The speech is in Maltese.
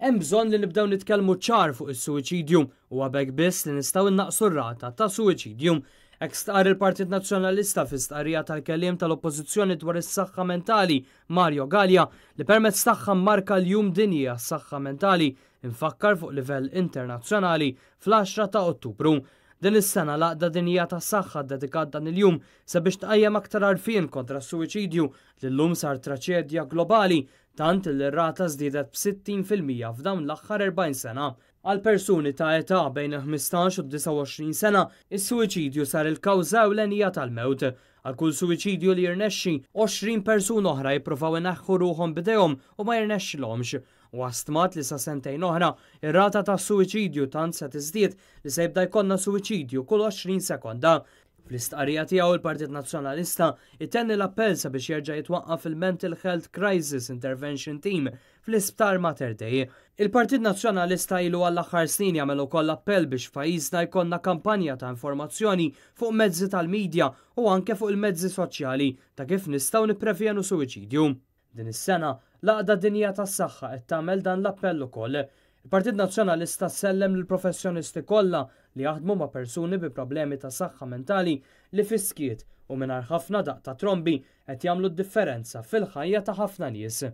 Hemm bżonn li nibdew nitkellmu ċar fuq is-suwiċidju u għabek biss li nistgħu innaqsu rata ta' suwiċidju. Ek staqar il-Partit Nazzjonalista fi stqarrija tal-kelim tal-Oppożizzjoni dwar is-saħħa mentali Mario Galia li permezz tagħha marka l-jum dinja s-saħħa mentali infakkar fuq livell internazzjonali fl-10 ta' Ottubru. Din is-sena laqda dinija ta' saħħa dedikat dan il-jum sabiex tqajjem aktar arfien kontra s-suwiċidju li llum sar traċedja globali tant l rata żdiedet b-60% f'dawn l-aħħar 40 sena. Għal persuni ta' età bejn 15 u 29 sena, is-suwiċidju sar il l-enija tal-mewt. Għal kull suwiċidju li jirnexxi, 20 persun oħra jippruvaw inaħħu ruhom bidejhom u ma jirnexxilhomx. U għastmat li sa' sentejn oħra, ir-rata ta' suwiċidju tant se tiżdied li se jibda jkollna suwiċidju kull 20 sekonda. Fl-istqarrija tiegħu il-Partit Nazzjonalista itenni l-appell sabiex jerġa' jitwaqqaf il-Mental Health Crisis Intervention Team fl-isptar Mater Dei. Il-Partit Nazzjonalista ilu għall-aħħar snin jagħmel ukoll appell biex pajjiżna jkollna kampanja ta' informazzjoni fuq mezzi tal-medja u anke fuq il-mezzi soċjali ta' kif nistgħu nipprevjenu suwiċidju. Din is-sena laqda dinja tas-saħħa qed tagħmel dan l-appell ukoll Il-Partit Nazzjonalista sellem lill professjonisti kollha li jaħdmu ma' persuni bi problemi ta' saħħa mentali li fiskiet u mingħajr ħafna daq ta' trombi qed jagħmlu d-differenza fil-ħajja ta' ħafna nies.